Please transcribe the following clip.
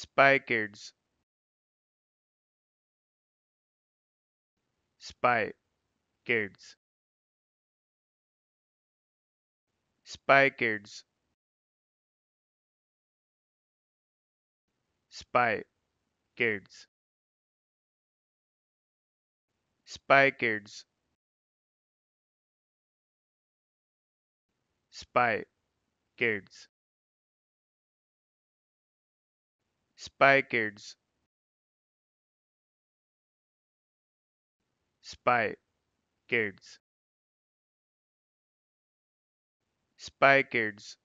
Spy Kids Spy Kids Spy Kids Spy Kids Spy Kids Spy Kids Spy Kids Spy Kids Spy Kids